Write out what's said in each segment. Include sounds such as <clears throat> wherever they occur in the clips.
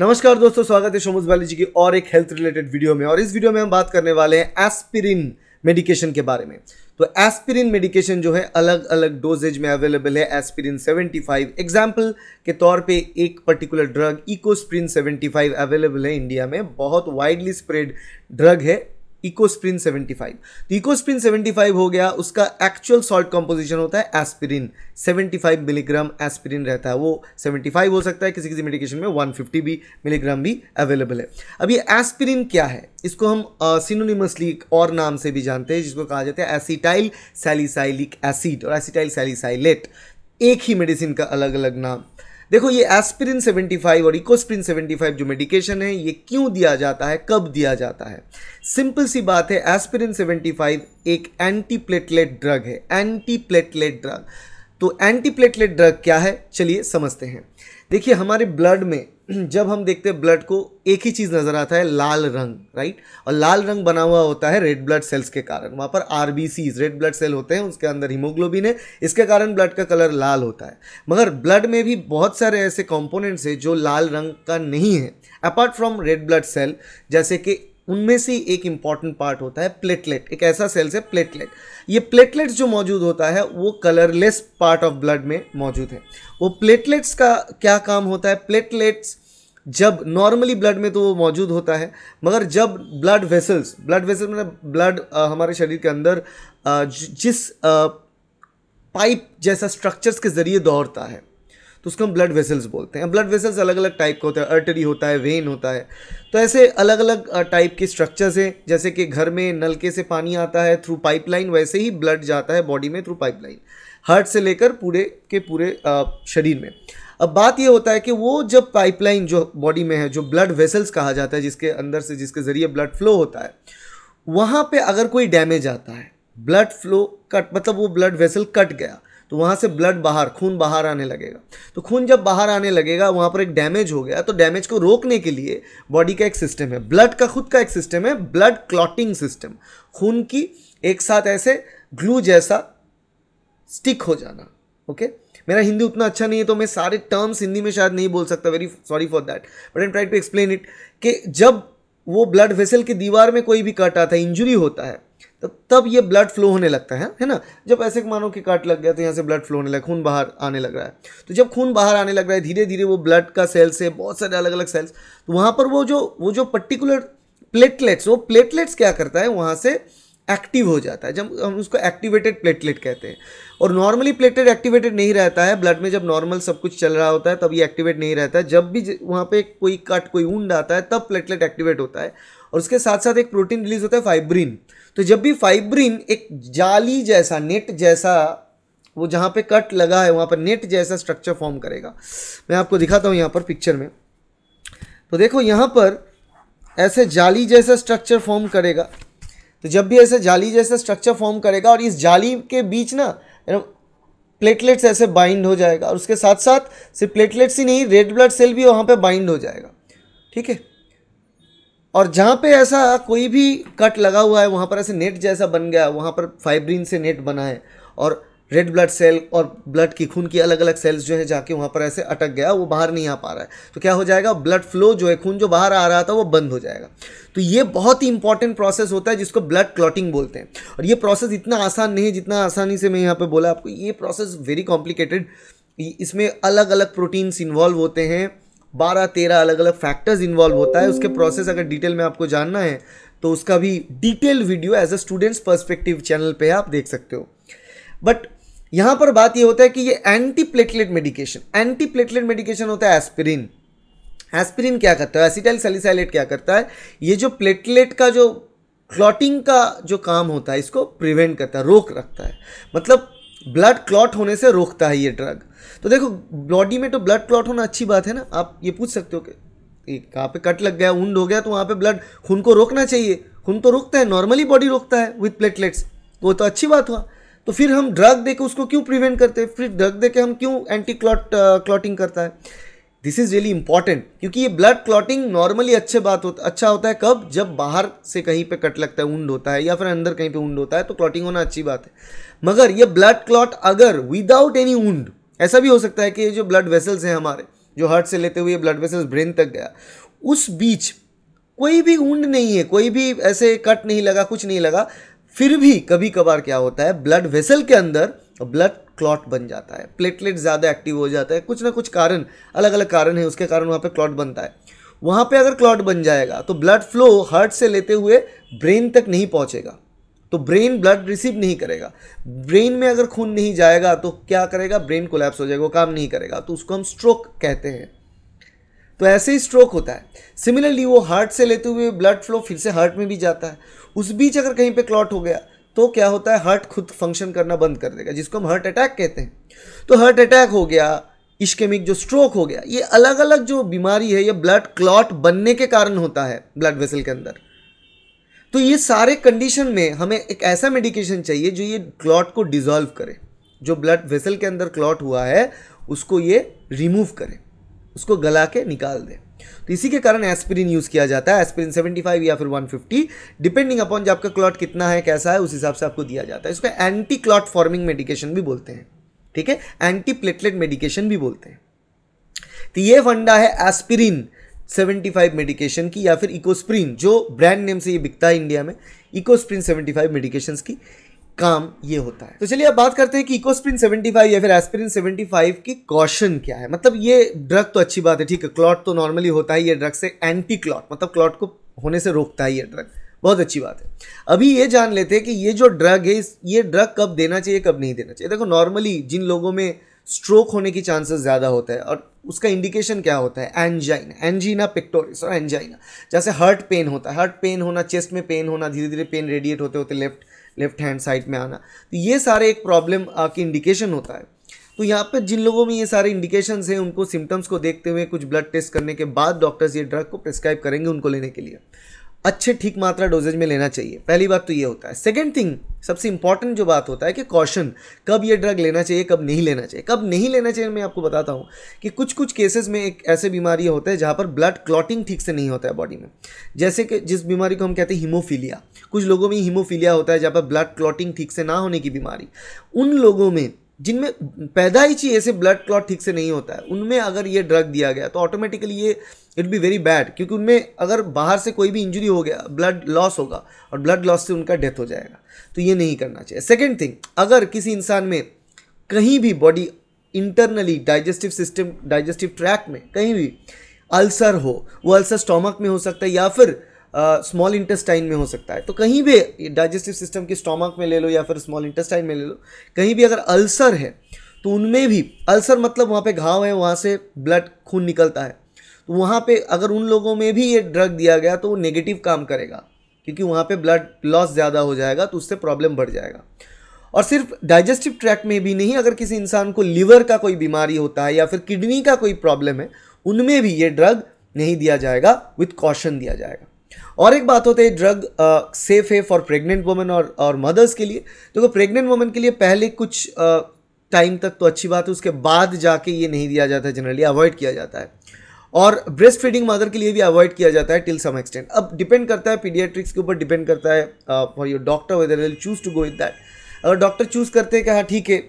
नमस्कार दोस्तों स्वागत है शोमुज बाली जी की और एक हेल्थ रिलेटेड वीडियो में और इस वीडियो में हम बात करने वाले हैं एस्पिरिन मेडिकेशन के बारे में तो एस्पिरिन मेडिकेशन जो है अलग अलग डोजेज में अवेलेबल है एस्पिरिन 75 एग्जाम्पल के तौर पे एक पर्टिकुलर ड्रग इकोस्प्रिन 75 अवेलेबल है इंडिया में बहुत वाइडली स्प्रेड ड्रग है इकोस्प्रिन 75 तो इकोस्प्रिन 75 हो गया उसका एक्चुअल सॉल्ट कंपोजिशन होता है एस्पिरिन 75 मिलीग्राम एस्पिरिन रहता है वो 75 हो सकता है किसी किसी मेडिकेशन में 150 भी मिलीग्राम भी अवेलेबल है अब ये एस्पिरिन क्या है इसको हम सिनोनिमसली uh, और नाम से भी जानते हैं जिसको कहा जाता है एसिटाइल सैलिसाइलिक एसिड और एसिटाइल सैलिसाइलेट एक ही मेडिसिन का अलग अलग नाम देखो ये एस्पिरिन 75 और इकोस्प्रिन 75 जो मेडिकेशन है ये क्यों दिया जाता है कब दिया जाता है सिंपल सी बात है एस्पिरिन 75 एक एंटी प्लेटलेट ड्रग है एंटी प्लेटलेट ड्रग तो एंटी प्लेटलेट ड्रग क्या है चलिए समझते हैं देखिए हमारे ब्लड में <clears throat> जब हम देखते हैं ब्लड को एक ही चीज़ नज़र आता है लाल रंग राइट और लाल रंग बना हुआ होता है रेड ब्लड सेल्स के कारण वहाँ पर आर रेड ब्लड सेल होते हैं उसके अंदर हीमोग्लोबिन है इसके कारण ब्लड का कलर लाल होता है मगर ब्लड में भी बहुत सारे ऐसे कॉम्पोनेंट्स हैं जो लाल रंग का नहीं है apart from red blood cell जैसे कि उनमें से एक इंपॉर्टेंट पार्ट होता है प्लेटलेट एक ऐसा सेल्स है प्लेटलेट ये प्लेटलेट्स जो मौजूद होता है वो कलरलेस पार्ट ऑफ ब्लड में मौजूद है वो प्लेटलेट्स का क्या काम होता है प्लेटलेट्स जब नॉर्मली ब्लड में तो वो मौजूद होता है मगर जब ब्लड वेसल्स ब्लड वेसल मतलब ब्लड हमारे शरीर के अंदर आ, ज, जिस आ, पाइप जैसा स्ट्रक्चर्स के ज़रिए दौड़ता है तो उसको हम ब्लड वेसल्स बोलते हैं ब्लड वेसल्स अलग अलग टाइप का होता है अर्टरी होता है वेन होता है तो ऐसे अलग अलग टाइप के स्ट्रक्चर्स हैं जैसे कि घर में नलके से पानी आता है थ्रू पाइपलाइन वैसे ही ब्लड जाता है बॉडी में थ्रू पाइपलाइन हार्ट से लेकर पूरे के पूरे शरीर में अब बात यह होता है कि वो जब पाइपलाइन जो बॉडी में है जो ब्लड वेसल्स कहा जाता है जिसके अंदर से जिसके ज़रिए ब्लड फ्लो होता है वहाँ पे अगर कोई डैमेज आता है ब्लड फ्लो कट मतलब वो ब्लड वेसल कट गया तो वहाँ से ब्लड बाहर खून बाहर आने लगेगा तो खून जब बाहर आने लगेगा वहाँ पर एक डैमेज हो गया तो डैमेज को रोकने के लिए बॉडी का एक सिस्टम है ब्लड का खुद का एक सिस्टम है ब्लड क्लॉटिंग सिस्टम खून की एक साथ ऐसे ग्लू जैसा स्टिक हो जाना ओके मेरा हिंदी उतना अच्छा नहीं है तो मैं सारे टर्म्स हिंदी में शायद नहीं बोल सकता very sorry for that but I try to explain it कि जब वो ब्लड वेसल की दीवार में कोई भी कट आता है इंजुरी होता है तब तब ये ब्लड फ्लो होने लगता है है ना जब ऐसे मानो कि काट लग गया तो यहाँ से ब्लड फ्लो होने लगा खून बाहर आने लग रहा है तो जब खून बाहर आने लग रहा है धीरे धीरे वो ब्लड का सेल्स है बहुत सारे अलग अलग सेल्स तो वहाँ पर वो जो वो जो पर्टिकुलर प्लेटलेट्स वो प्लेटलेट्स क्या करता है वहाँ से एक्टिव हो जाता है जब हम उसको एक्टिवेटेड प्लेटलेट कहते हैं और नॉर्मली प्लेटलेट एक्टिवेटेड नहीं रहता है ब्लड में जब नॉर्मल सब कुछ चल रहा होता है तब ये एक्टिवेट नहीं रहता है जब भी वहाँ पे कोई कट कोई ऊंड आता है तब प्लेटलेट एक्टिवेट होता है और उसके साथ साथ एक प्रोटीन रिलीज होता है फाइब्रिन तो जब भी फाइब्रिन एक जाली जैसा नेट जैसा वो जहाँ पे कट लगा है वहाँ पर नेट जैसा स्ट्रक्चर फॉर्म करेगा मैं आपको दिखाता हूँ यहाँ पर पिक्चर में तो देखो यहाँ पर ऐसे जाली जैसा स्ट्रक्चर फॉर्म करेगा तो जब भी ऐसे जाली जैसा स्ट्रक्चर फॉर्म करेगा और इस जाली के बीच ना प्लेटलेट्स मतलब ऐसे बाइंड हो जाएगा और उसके साथ साथ सिर्फ प्लेटलेट्स ही नहीं रेड ब्लड सेल भी वहाँ पर बाइंड हो जाएगा ठीक है और जहाँ पे ऐसा कोई भी कट लगा हुआ है वहाँ पर ऐसे नेट जैसा बन गया वहाँ पर फाइब्रीन से नेट बना है और रेड ब्लड सेल और ब्लड की खून की अलग अलग सेल्स जो है जाके वहाँ पर ऐसे अटक गया वो बाहर नहीं आ पा रहा है तो क्या हो जाएगा ब्लड फ्लो जो है खून जो बाहर आ रहा था वो बंद हो जाएगा तो ये बहुत ही इंपॉर्टेंट प्रोसेस होता है जिसको ब्लड क्लॉटिंग बोलते हैं और ये प्रोसेस इतना आसान नहीं है जितना आसानी से मैं यहाँ पर बोला आपको ये प्रोसेस वेरी कॉम्प्लिकेटेड इसमें अलग अलग प्रोटीन्स इन्वॉल्व होते हैं बारह तेरह अलग अलग फैक्टर्स इन्वॉल्व होता है उसके प्रोसेस अगर डिटेल में आपको जानना है तो उसका भी detail video as a students perspective channel पर आप देख सकते हो बट यहाँ पर बात ये होता है कि ये anti platelet medication anti platelet medication होता है एस्पिरिन एस्पिरिन क्या करता है एसिटाइल सेलिसाइलेट क्या करता है ये जो प्लेटलेट का जो क्लॉटिंग का जो काम होता है इसको प्रिवेंट करता है रोक रखता है मतलब ब्लड क्लॉट होने से रोकता है ये ड्रग तो देखो बॉडी में तो ब्लड क्लॉट होना अच्छी बात है ना आप ये पूछ सकते हो कि कहाँ पे कट लग गया ऊंड हो गया तो वहाँ पे ब्लड खून को रोकना चाहिए खून तो रोकता है नॉर्मली बॉडी रोकता है विथ प्लेटलेट्स वो तो अच्छी बात हुआ तो फिर हम ड्रग दे के उसको क्यों प्रिवेंट करते हैं फिर ड्रग दे के हम क्यों एंटी क्लॉट क्लॉटिंग करता है दिस इज़ रियली इंपॉर्टेंट क्योंकि ये ब्लड क्लॉटिंग नॉर्मली अच्छे बात होता अच्छा होता है कब जब बाहर से कहीं पे कट लगता है ऊंड होता है या फिर अंदर कहीं पे ऊंड होता है तो क्लॉटिंग होना अच्छी बात है मगर ये ब्लड क्लॉट अगर विदाउट एनी ऊंड ऐसा भी हो सकता है कि ये जो ब्लड वेसल्स हैं हमारे जो हार्ट से लेते हुए ब्लड वेसल्स ब्रेन तक गया उस बीच कोई भी उंड नहीं है कोई भी ऐसे कट नहीं लगा कुछ नहीं लगा फिर भी कभी कभार क्या होता है ब्लड वेसल के अंदर ब्लड क्लॉट बन जाता है प्लेटलेट ज़्यादा एक्टिव हो जाता है कुछ ना कुछ कारण अलग अलग कारण है उसके कारण वहाँ पर क्लॉट बनता है वहाँ पर अगर क्लॉट बन जाएगा तो ब्लड फ्लो हार्ट से लेते हुए ब्रेन तक नहीं पहुँचेगा तो ब्रेन ब्लड रिसीव नहीं करेगा ब्रेन में अगर खून नहीं जाएगा तो क्या करेगा ब्रेन कोलैप्स हो जाएगा काम नहीं करेगा तो उसको हम स्ट्रोक कहते हैं तो ऐसे ही स्ट्रोक होता है सिमिलरली वो हार्ट से लेते हुए ब्लड फ्लो फिर से हार्ट में भी जाता है उस बीच अगर कहीं पे क्लॉट हो गया तो क्या होता है हार्ट खुद फंक्शन करना बंद कर देगा जिसको हम हार्ट अटैक कहते हैं तो हार्ट अटैक हो गया इश्केमिक जो स्ट्रोक हो गया ये अलग अलग जो बीमारी है ये ब्लड क्लॉट बनने के कारण होता है ब्लड वेसल के अंदर तो ये सारे कंडीशन में हमें एक ऐसा मेडिकेशन चाहिए जो ये क्लॉट को डिजॉल्व करे जो ब्लड वेसल के अंदर क्लॉट हुआ है उसको ये रिमूव करे उसको गला के निकाल दे तो इसी के कारण एस्पिरिन यूज़ किया जाता है एस्पिरिन 75 या फिर 150 डिपेंडिंग अपॉन जो आपका क्लॉट कितना है कैसा है उस हिसाब से आपको दिया जाता है इसको एंटी क्लॉट फॉर्मिंग मेडिकेशन भी बोलते हैं ठीक है एंटी प्लेटलेट मेडिकेशन भी बोलते हैं तो ये फंडा है एस्पिरिन 75 मेडिकेशन की या फिर इकोस्प्रिन जो ब्रांड नेम से ये बिकता है इंडिया में इकोस्प्रिन 75 मेडिकेशंस की काम ये होता है तो चलिए अब बात करते हैं कि इकोस्प्रिन 75 या फिर एस्पिरिन 75 की कॉशन क्या है मतलब ये ड्रग तो अच्छी बात है ठीक है क्लॉट तो नॉर्मली होता है ये ड्रग से एंटी क्लॉट मतलब क्लॉट को होने से रोकता है ये ड्रग बहुत अच्छी बात है अभी ये जान लेते हैं कि ये जो ड्रग है ये ड्रग कब देना चाहिए कब नहीं देना चाहिए देखो नॉर्मली जिन लोगों में स्ट्रोक होने की चांसेस ज़्यादा होता है और उसका इंडिकेशन क्या होता है एंजाइना एंजीना पिक्टोरिस और एंजाइना जैसे हर्ट पेन होता है हर्ट पेन होना चेस्ट में पेन होना धीरे धीरे पेन रेडिएट होते होते लेफ्ट लेफ्ट हैंड साइड में आना तो ये सारे एक प्रॉब्लम की इंडिकेशन होता है तो यहाँ पर जिन लोगों में ये सारे इंडिकेशंस हैं उनको सिम्टम्स को देखते हुए कुछ ब्लड टेस्ट करने के बाद डॉक्टर्स ये ड्रग को प्रिस्क्राइब करेंगे उनको लेने के लिए अच्छे ठीक मात्रा डोजेज में लेना चाहिए पहली बात तो ये होता है सेकेंड थिंग सबसे इंपॉर्टेंट जो बात होता है कि कॉशन कब ये ड्रग लेना चाहिए कब नहीं लेना चाहिए कब नहीं लेना चाहिए मैं आपको बताता हूँ कि कुछ कुछ केसेस में एक ऐसे बीमारी होते हैं जहाँ पर ब्लड क्लॉटिंग ठीक से नहीं होता है बॉडी में जैसे कि जिस बीमारी को हम कहते हैं हीमोफीलिया कुछ लोगों में हीमोफीलिया होता है जहाँ पर ब्लड क्लॉटिंग ठीक से ना होने की बीमारी उन लोगों में जिनमें पैदा ही चाहिए ऐसे ब्लड क्लॉट ठीक से नहीं होता है उनमें अगर ये ड्रग दिया गया तो ऑटोमेटिकली ये इट बी वेरी बैड क्योंकि उनमें अगर बाहर से कोई भी इंजरी हो गया ब्लड लॉस होगा और ब्लड लॉस से उनका डेथ हो जाएगा तो ये नहीं करना चाहिए सेकेंड थिंग अगर किसी इंसान में कहीं भी body internally digestive system digestive tract में कहीं भी अल्सर हो वो अल्सर स्टोमक में हो सकता है या फिर स्मॉल इंटेस्टाइन में हो सकता है तो कहीं भी डाइजेस्टिव सिस्टम की स्टोमक में ले लो या फिर स्मॉल इंटेस्टाइन में ले लो कहीं भी अगर अल्सर है तो उनमें भी अल्सर मतलब वहाँ पे घाव है वहाँ से ब्लड खून निकलता है तो वहाँ पे अगर उन लोगों में भी ये ड्रग दिया गया तो वो नेगेटिव काम करेगा क्योंकि वहाँ पे ब्लड लॉस ज़्यादा हो जाएगा तो उससे प्रॉब्लम बढ़ जाएगा और सिर्फ डाइजेस्टिव ट्रैक में भी नहीं अगर किसी इंसान को लीवर का कोई बीमारी होता है या फिर किडनी का कोई प्रॉब्लम है उनमें भी ये ड्रग नहीं दिया जाएगा विथ कॉशन दिया जाएगा और एक बात होती है ड्रग सेफ है फॉर प्रेग्नेंट वुमेन और और मदर्स के लिए देखो तो प्रेग्नेंट वुमेन के लिए पहले कुछ टाइम तक तो अच्छी बात है उसके बाद जाके ये नहीं दिया जाता है जनरली अवॉइड किया जाता है और ब्रेस्ट फीडिंग मदर के लिए भी अवॉइड किया जाता है टिल सम एक्सटेंट अब डिपेंड करता है पीडियाट्रिक्स के ऊपर डिपेंड करता है for your doctor whether will choose to go with that अगर डॉक्टर चूज करते हैं कि हाँ ठीक है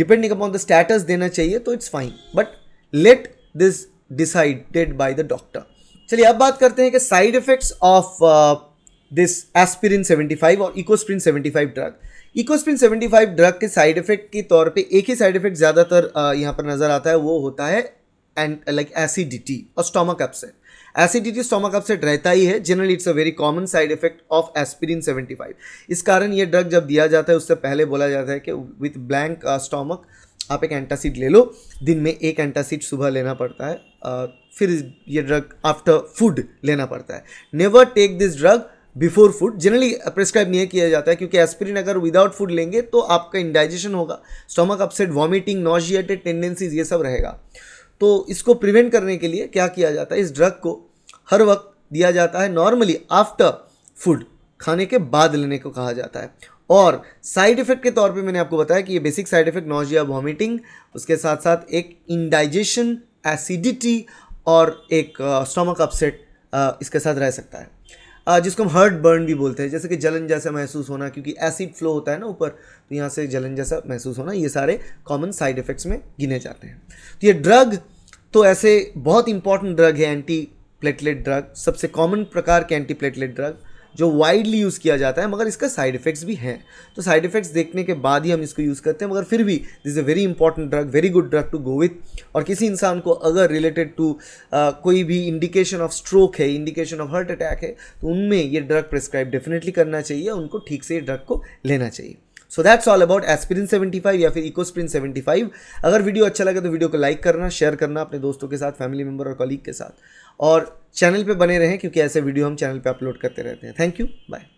डिपेंडिंग अपॉन द स्टेटस देना चाहिए तो it's fine but let this decided by the doctor चलिए अब बात करते हैं कि side effects of this aspirin 75 और इकोस्प्रिन 75 ड्रग इकोस्प्रिन 75 ड्रग के साइड इफेक्ट के तौर पे एक ही साइड इफेक्ट ज़्यादातर uh, यहाँ पर नज़र आता है वो होता है एंड लाइक एसिडिटी और stomach upset acidity stomach upset रहता ही है generally it's a very common side effect of aspirin 75 इस कारण ये ड्रग जब दिया जाता है उससे पहले बोला जाता है कि विथ ब्लैंक स्टोमक आप एक एंटासिड ले लो दिन में एक एंटासिड सुबह लेना पड़ता है uh, फिर ये ड्रग आफ्टर फूड लेना पड़ता है never take this drug before food generally prescribe नहीं किया जाता है क्योंकि एस्पिरिन अगर विदाउट फूड लेंगे तो आपका इंडाइजेशन होगा stomach upset vomiting nauseated tendencies ये सब रहेगा तो इसको प्रिवेंट करने के लिए क्या किया जाता है इस ड्रग को हर वक्त दिया जाता है नॉर्मली आफ्टर फूड खाने के बाद लेने को कहा जाता है और साइड इफेक्ट के तौर पे मैंने आपको बताया कि ये basic side effect nausea vomiting उसके साथ साथ एक इंडाइजेशन एसिडिटी और एक स्टमक अपसेट इसके साथ रह सकता है जिसको हम हर्ट बर्न भी बोलते हैं जैसे कि जलन जैसा महसूस होना क्योंकि एसिड फ्लो होता है ना ऊपर तो यहाँ से जलन जैसा महसूस होना ये सारे कॉमन साइड इफ़ेक्ट्स में गिने जाते हैं तो ये ड्रग तो ऐसे बहुत इंपॉर्टेंट ड्रग है एंटी प्लेटलेट ड्रग सबसे कॉमन प्रकार के एंटी प्लेटलेट ड्रग जो वाइडली यूज़ किया जाता है मगर इसका साइड इफेक्ट्स भी हैं तो साइड इफेक्ट्स देखने के बाद ही हम इसको यूज़ करते हैं मगर फिर भी this is a very important drug very good drug to go with और किसी इंसान को अगर रिलेटेड टू कोई भी इंडिकेशन ऑफ स्ट्रोक है इंडिकेशन ऑफ हार्ट अटैक है तो उनमें ये ड्रग प्रिस्क्राइब डेफिनेटली करना चाहिए उनको ठीक से ये ड्रग को लेना चाहिए so that's all about seventy 75 या फिर इको सेवेंटी 75 अगर वीडियो अच्छा लगे तो वीडियो को लाइक करना शेयर करना अपने दोस्तों के साथ फैमिली मेंबर और कॉलीग के साथ और चैनल पे बने रहें क्योंकि ऐसे वीडियो हम चैनल पे अपलोड करते रहते हैं थैंक यू बाय